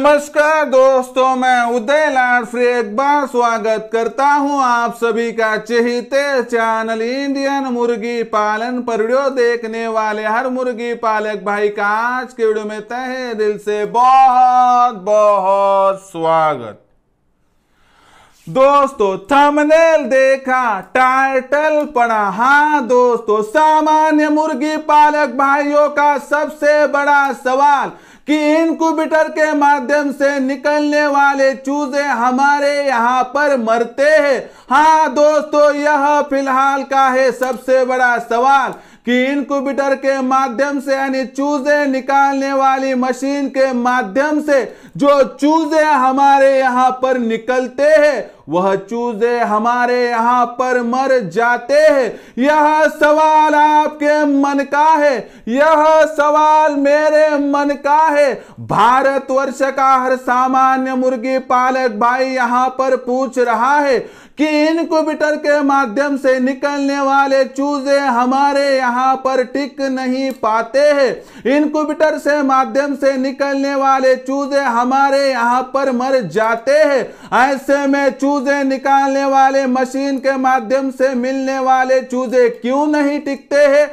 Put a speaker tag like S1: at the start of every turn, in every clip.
S1: नमस्कार दोस्तों मैं उदय लाल फ्री एक बार स्वागत करता हूं आप सभी का चहिते चैनल इंडियन मुर्गी पालन पर वीडियो देखने वाले हर मुर्गी पालक भाई का आज के वीडियो में तहे दिल से बहुत बहुत स्वागत दोस्तों थंबनेल देखा टाइटल पढ़ा हाँ दोस्तों सामान्य मुर्गी पालक भाइयों का सबसे बड़ा सवाल कि इनक्यूबेटर के माध्यम से निकलने वाले चूजे हमारे यहाँ पर मरते हैं हाँ दोस्तों यह फिलहाल का है सबसे बड़ा सवाल कि इनक्यूबिटर के माध्यम से यानी चूजे निकालने वाली मशीन के माध्यम से जो चूजे हमारे यहाँ पर निकलते हैं वह चूजे हमारे यहाँ पर मर जाते हैं यह सवाल आपके मन का है यह सवाल मेरे मन का है भारतवर्ष का हर सामान्य मुर्गी पालक भाई यहाँ पर पूछ रहा है कि इनक्यूबिटर के माध्यम से निकलने वाले चूजे हमारे यहां पर टिक नहीं पाते हैं इनक्यूबिटर से माध्यम से निकलने वाले चूजे हमारे यहां पर मर जाते हैं ऐसे में चूजे निकालने वाले मशीन के माध्यम से मिलने वाले चूजे क्यों नहीं टिकते हैं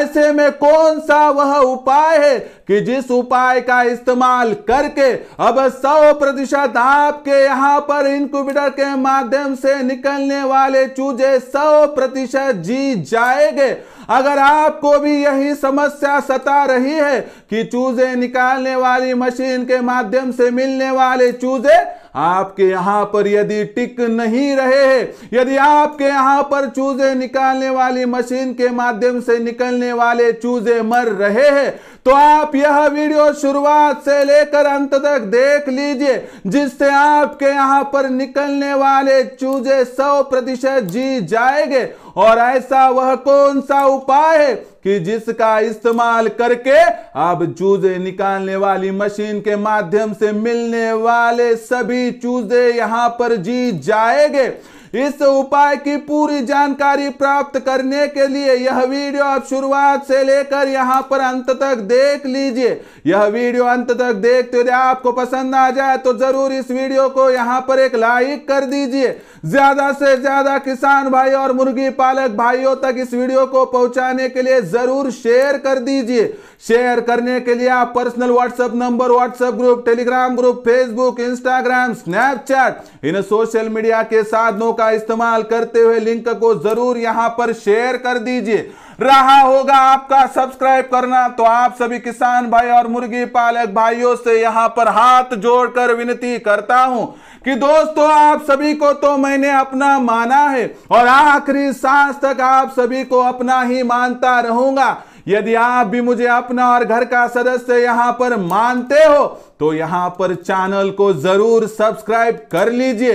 S1: ऐसे में कौन सा वह उपाय है कि जिस उपाय का इस्तेमाल करके अब सौ प्रतिशत आपके यहां पर इनक्यूबिटर के माध्यम से निकलने वाले चूजे सौ प्रतिशत जी जाएंगे अगर आपको भी यही समस्या सता रही है कि चूजे निकालने वाली मशीन के माध्यम से मिलने वाले चूजे आपके यहां पर यदि टिक नहीं रहे यदि आपके यहां पर चूजे निकालने वाली मशीन के माध्यम से निकलने वाले चूजे मर रहे हैं तो आप यह वीडियो शुरुआत से लेकर अंत तक देख लीजिए जिससे आपके यहां पर निकलने वाले चूजे सौ प्रतिशत जी जाएंगे और ऐसा वह कौन सा उपाय है कि जिसका इस्तेमाल करके आप चूजे निकालने वाली मशीन के माध्यम से मिलने वाले सभी चूजे यहां पर जी जाएंगे इस उपाय की पूरी जानकारी प्राप्त करने के लिए यह वीडियो आप शुरुआत से लेकर यहाँ पर अंत तक देख लीजिए यह वीडियो अंत तक देखते हुए आपको पसंद आ जाए तो जरूर इस वीडियो को यहाँ पर एक लाइक कर दीजिए ज्यादा से ज्यादा किसान भाई और मुर्गी पालक भाइयों तक इस वीडियो को पहुंचाने के लिए जरूर शेयर कर दीजिए शेयर करने के लिए आप personal WhatsApp number WhatsApp group Telegram group Facebook Instagram Snapchat इन सोशल मीडिया के साधनों का का इस्तेमाल करते हुए लिंक को जरूर यहां पर शेयर कर दीजिए रहा होगा आपका सब्सक्राइब करना तो आप सभी किसान भाई और मुर्गी पालक भाइयों से यहां पर हाथ जोड़कर विनती करता हूं कि दोस्तों आप सभी को तो मैंने अपना माना है और आखिरी सांस तक आप सभी को अपना ही मानता रहूंगा यदि आप भी मुझे अपना और घर का सदस्य यहां पर मानते हो तो यहां पर चैनल को जरूर सब्सक्राइब कर लीजिए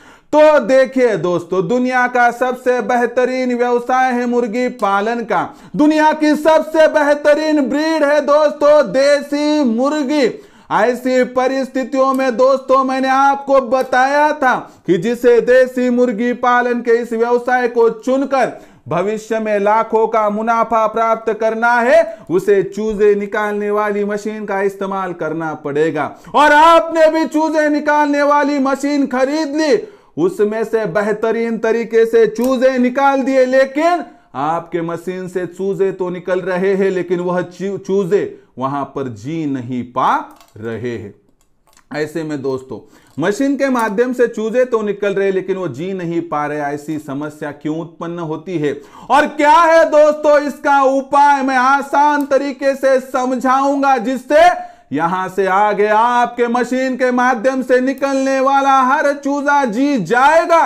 S1: तो देखिए दोस्तों दुनिया का सबसे बेहतरीन व्यवसाय है मुर्गी पालन का दुनिया की सबसे बेहतरीन ब्रीड है दोस्तों देसी मुर्गी ऐसी परिस्थितियों में दोस्तों मैंने आपको बताया था कि जिसे देसी मुर्गी पालन के इस व्यवसाय को चुनकर भविष्य में लाखों का मुनाफा प्राप्त करना है उसे चूजे निकालने वाली मशीन का इस्तेमाल करना पड़ेगा और आपने भी चूजे निकालने वाली मशीन खरीद ली उसमें से बेहतरीन तरीके से चूजे निकाल दिए लेकिन आपके मशीन से चूजे तो निकल रहे हैं लेकिन वह चूजे वहां पर जी नहीं पा रहे हैं ऐसे में दोस्तों मशीन के माध्यम से चूजे तो निकल रहे लेकिन वो जी नहीं पा रहे ऐसी समस्या क्यों उत्पन्न होती है और क्या है दोस्तों इसका उपाय मैं आसान तरीके से समझाऊंगा जिससे यहां से आगे आपके मशीन के माध्यम से निकलने वाला हर चूजा जी जाएगा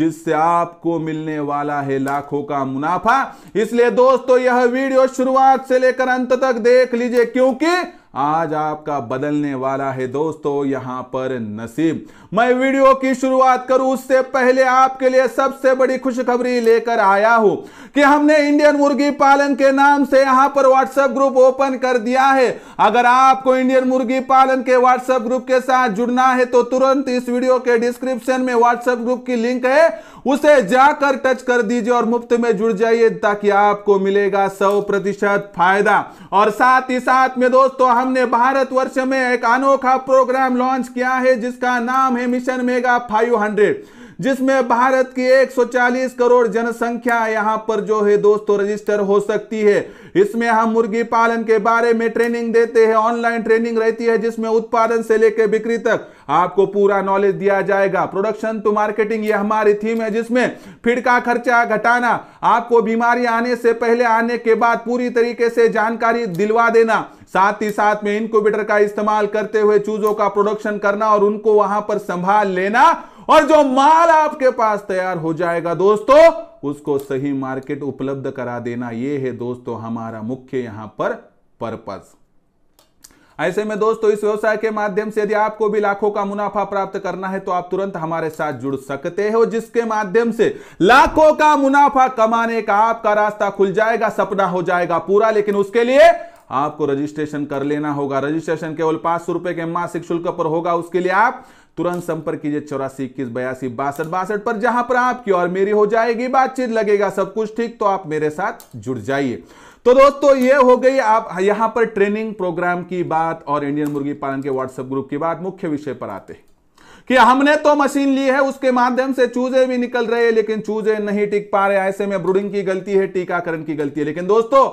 S1: जिससे आपको मिलने वाला है लाखों का मुनाफा इसलिए दोस्तों यह वीडियो शुरुआत से लेकर अंत तक देख लीजिए क्योंकि आज आपका बदलने वाला है दोस्तों यहां पर नसीब मैं वीडियो की शुरुआत करूं उससे पहले आपके लिए सबसे बड़ी खुशखबरी लेकर आया हूं कि हमने इंडियन मुर्गी पालन के नाम से यहां पर व्हाट्सएप ग्रुप ओपन कर दिया है अगर आपको इंडियन मुर्गी पालन के व्हाट्सएप ग्रुप के साथ जुड़ना है तो तुरंत इस वीडियो के डिस्क्रिप्शन में व्हाट्सएप ग्रुप की लिंक है उसे जाकर टच कर दीजिए और मुफ्त में जुड़ जाइए ताकि आपको मिलेगा सौ प्रतिशत फायदा और साथ ही साथ में दोस्तों हम हमने भारतवर्ष में एक अनोखा प्रोग्राम लॉन्च किया है जिसका नाम है मिशन मेगा 500 जिसमें भारत की 140 करोड़ जनसंख्या यहां पर जो है दोस्तों रजिस्टर हो सकती है इसमें हम मुर्गी पालन के बारे में ट्रेनिंग देते हैं ऑनलाइन ट्रेनिंग रहती है जिसमें उत्पादन से लेकर बिक्री तक आपको पूरा नॉलेज दिया जाएगा प्रोडक्शन टू मार्केटिंग ये हमारी थीम है जिसमें फिर का खर्चा घटाना आपको बीमारी आने से पहले आने के बाद पूरी तरीके से जानकारी दिलवा देना साथ ही साथ में इनक्यूबेटर का इस्तेमाल करते हुए चूजों का प्रोडक्शन करना और उनको वहां पर संभाल लेना और जो माल आपके पास तैयार हो जाएगा दोस्तों उसको सही मार्केट उपलब्ध करा देना यह है दोस्तों हमारा मुख्य यहां पर पर्पस ऐसे में दोस्तों इस व्यवसाय के माध्यम से यदि आपको भी लाखों का मुनाफा प्राप्त करना है तो आप तुरंत हमारे साथ जुड़ सकते हो जिसके माध्यम से लाखों का मुनाफा कमाने का आपका रास्ता खुल जाएगा सपना हो जाएगा पूरा लेकिन उसके लिए आपको रजिस्ट्रेशन कर लेना होगा रजिस्ट्रेशन केवल पांच सौ रुपए के मासिक शुल्क पर होगा उसके लिए आप तुरंत संपर्क कीजिए चौरासी इक्कीस बयासी बासठ बासठ पर जहां पर आपकी और मेरी हो जाएगी बातचीत लगेगा सब कुछ ठीक तो आप मेरे साथ जुड़ जाइए तो दोस्तों ये हो गई आप यहां पर ट्रेनिंग प्रोग्राम की बात और इंडियन मुर्गी पालन के व्हाट्सएप ग्रुप की बात मुख्य विषय पर आते हैं कि हमने तो मशीन ली है उसके माध्यम से चूजे भी निकल रहे हैं लेकिन चूजे नहीं टिक पा रहे ऐसे में ब्रूडिंग की गलती है टीकाकरण की गलती है लेकिन दोस्तों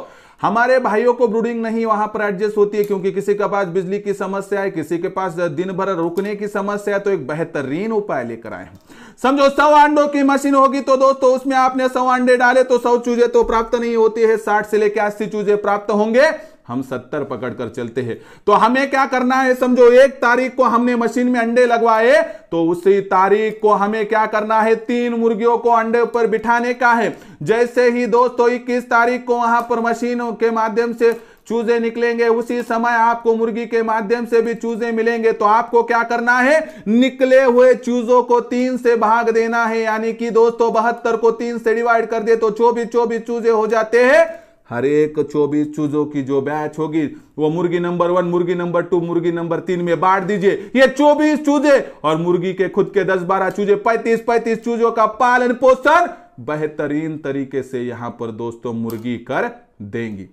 S1: हमारे भाइयों को ब्रूडिंग नहीं वहां पर एडजस्ट होती है क्योंकि किसी के पास बिजली की समस्या है किसी के पास दिन भर रुकने की समस्या है तो एक बेहतरीन उपाय लेकर आए हैं समझो सौ अंडों की मशीन होगी तो दोस्तों उसमें आपने सौ अंडे डाले तो सौ चूजे तो प्राप्त नहीं होती है साठ से लेकर अस्सी चूजे प्राप्त होंगे हम सत्तर पकड़ कर चलते हैं तो हमें क्या करना है समझो एक तारीख को हमने मशीन में अंडे लगवाए तो उसी तारीख को हमें क्या करना है तीन मुर्गियों को अंडे पर बिठाने का है जैसे ही दोस्तों इक्कीस तारीख को वहां पर मशीनों के माध्यम से चूजे निकलेंगे उसी समय आपको मुर्गी के माध्यम से भी चूजे मिलेंगे तो आपको क्या करना है निकले हुए चूजों को तीन से भाग देना है यानी कि दोस्तों बहत्तर को तीन से डिवाइड कर दे तो चौबीस चौबीस चूजे हो जाते हैं हर एक चौबीस चूजों की जो बैच होगी वो मुर्गी नंबर वन मुर्गी नंबर टू मुर्गी नंबर तीन में बांट दीजिए ये चौबीस चूजे और मुर्गी के खुद के दस बारह चूजे पैंतीस पैंतीस चूजों का पालन पोषण बेहतरीन तरीके से यहां पर दोस्तों मुर्गी कर देंगी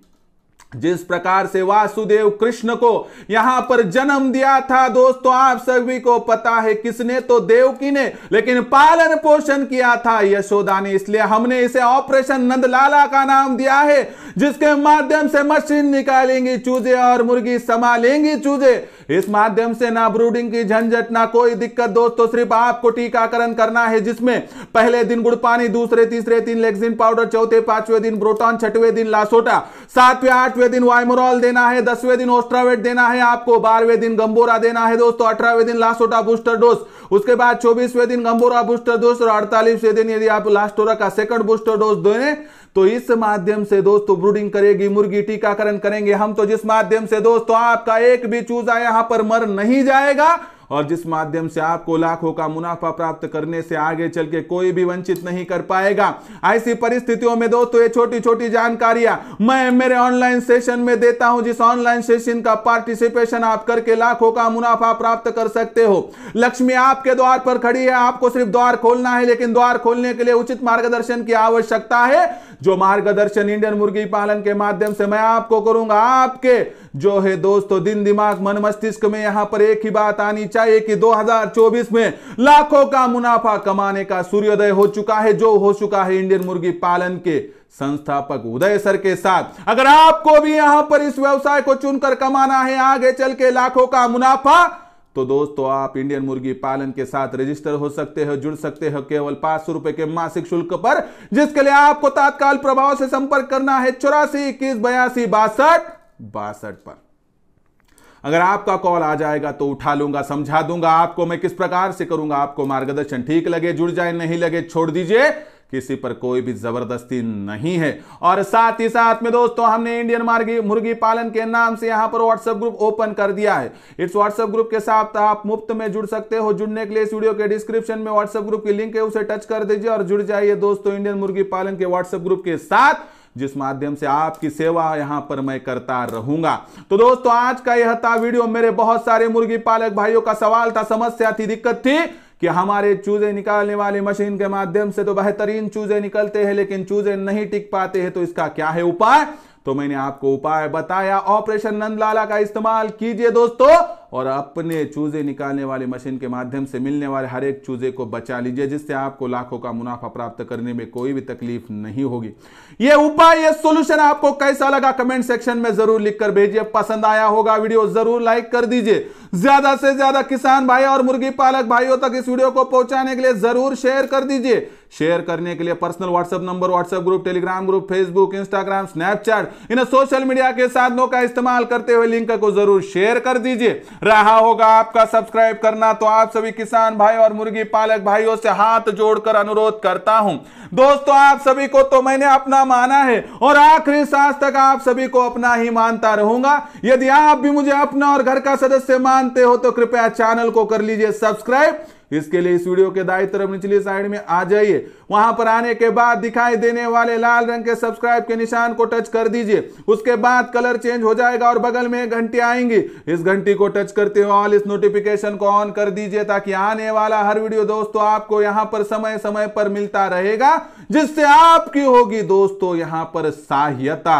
S1: जिस प्रकार से वासुदेव कृष्ण को यहां पर जन्म दिया था दोस्तों आप सभी को पता है किसने तो देवकी ने लेकिन पालन पोषण किया था यशोदा ने इसलिए हमने इसे ऑपरेशन नंदलाला का नाम दिया है जिसके माध्यम से मशीन निकालेंगी चूजे और मुर्गी समा लेंगी चूजे इस माध्यम से ना ब्रूडिंग की झंझट ना कोई दिक्कत दोस्तों सिर्फ आपको टीकाकरण करना है जिसमें पहले दिन गुड़पानी दूसरे तीसरे दिन लेक्सिन पाउडर चौथे पांचवें दिन ब्रोटॉन छठवें दिन लासोटा सातवें आठवें दिन वाइमोरॉल देना है दसवें दिन ओस्ट्रावेट देना है आपको बारहवें दिन गंबोरा देना है दोस्तों अठारहवें दिन लासोटा बूस्टर डोज उसके बाद चौबीसवें दिन गंबोरा बूस्टर डोज और अड़तालीसवें दिन यदि आप लास्टोरा का सेकंड बूस्टर डोज देने तो इस माध्यम से दोस्तों ब्रूडिंग करेगी मुर्गी टीकाकरण करेंगे हम तो जिस माध्यम से दोस्तों आपका एक भी चूजा यहां पर मर नहीं जाएगा और जिस माध्यम से आपको लाखों का मुनाफा प्राप्त करने से आगे चल के कोई भी वंचित नहीं कर पाएगा ऐसी परिस्थितियों में दोस्तों ये छोटी छोटी जानकारियां मैं मेरे ऑनलाइन सेशन में देता हूं जिस ऑनलाइन सेशन का पार्टिसिपेशन आप करके लाखों का मुनाफा प्राप्त कर सकते हो लक्ष्मी आपके द्वार पर खड़ी है आपको सिर्फ द्वार खोलना है लेकिन द्वार खोलने के लिए उचित मार्गदर्शन की आवश्यकता है जो मार्गदर्शन इंडियन मुर्गी पालन के माध्यम से मैं आपको करूंगा आपके जो है दोस्तों दिन दिमाग मन मस्तिष्क में यहां पर एक ही बात आनी चाहिए चाहिए कि 2024 में लाखों का मुनाफा कमाने का सूर्योदय हो चुका है जो हो चुका है इंडियन मुर्गी पालन के संस्थापक उदय सर के साथ अगर आपको भी यहां पर इस व्यवसाय को चुनकर कमाना है आगे चल के लाखों का मुनाफा तो दोस्तों आप इंडियन मुर्गी पालन के साथ रजिस्टर हो सकते हैं जुड़ सकते हैं केवल पांच सौ रुपए के मासिक शुल्क पर जिसके लिए आपको तत्काल प्रभाव से संपर्क करना है चौरासी इक्कीस बयासी बासठ बासठ पर अगर आपका कॉल आ जाएगा तो उठा लूंगा समझा दूंगा आपको मैं किस प्रकार से करूंगा आपको मार्गदर्शन ठीक लगे जुड़ जाए नहीं लगे छोड़ दीजिए किसी पर कोई भी जबरदस्ती नहीं है और साथ ही साथ में दोस्तों हमने इंडियन मार्गी मुर्गी पालन के नाम से यहां पर व्हाट्सएप ग्रुप ओपन कर दिया है इस व्हाट्सएप ग्रुप के साथ आप मुफ्त में जुड़ सकते हो जुड़ने के लिए इस वीडियो के डिस्क्रिप्शन में व्हाट्सएप ग्रुप की लिंक है उसे टच कर दीजिए और जुड़ जाइए दोस्तों इंडियन मुर्गी पालन के व्हाट्सएप ग्रुप के साथ जिस माध्यम से आपकी सेवा यहां पर मैं करता रहूंगा तो दोस्तों आज का यह था वीडियो मेरे बहुत सारे मुर्गी पालक भाइयों का सवाल था समस्या थी दिक्कत थी कि हमारे चूजे निकालने वाली मशीन के माध्यम से तो बेहतरीन चूजे निकलते हैं लेकिन चूजे नहीं टिक पाते हैं तो इसका क्या है उपाय तो मैंने आपको उपाय बताया ऑपरेशन नंदलाला का इस्तेमाल कीजिए दोस्तों और अपने चूजे निकालने वाली मशीन के माध्यम से मिलने वाले हर एक चूजे को बचा लीजिए जिससे आपको लाखों का मुनाफा प्राप्त करने में कोई भी तकलीफ नहीं होगी ये उपाय ये सोल्यूशन आपको कैसा लगा कमेंट सेक्शन में जरूर लिखकर भेजिए पसंद आया होगा वीडियो जरूर लाइक कर दीजिए ज्यादा से ज्यादा किसान भाई और मुर्गी पालक भाइयों तक इस वीडियो को पहुंचाने के लिए जरूर शेयर कर दीजिए शेयर करने के लिए personal WhatsApp number WhatsApp group Telegram group Facebook Instagram Snapchat इन सोशल मीडिया के साधनों का इस्तेमाल करते हुए लिंक को जरूर शेयर कर दीजिए रहा होगा आपका सब्सक्राइब करना तो आप सभी किसान भाई और मुर्गी पालक भाइयों से हाथ जोड़कर अनुरोध करता हूं दोस्तों आप सभी को तो मैंने अपना माना है और आखिरी सांस तक आप सभी को अपना ही मानता रहूंगा यदि आप भी मुझे अपना और घर का सदस्य मानते हो तो कृपया चैनल को कर लीजिए सब्सक्राइब इसके लिए इस वीडियो के दाई तरफ निचली साइड में आ जाइए वहां पर आने के बाद दिखाई देने वाले लाल रंग के सब्सक्राइब के निशान को टच कर दीजिए उसके बाद कलर चेंज हो जाएगा और बगल में घंटी आएंगी इस घंटी को टच करते हुए ऑल इस नोटिफिकेशन को ऑन कर दीजिए ताकि आने वाला हर वीडियो दोस्तों आपको यहां पर समय समय पर मिलता रहेगा जिससे आपकी होगी दोस्तों यहां पर सहायता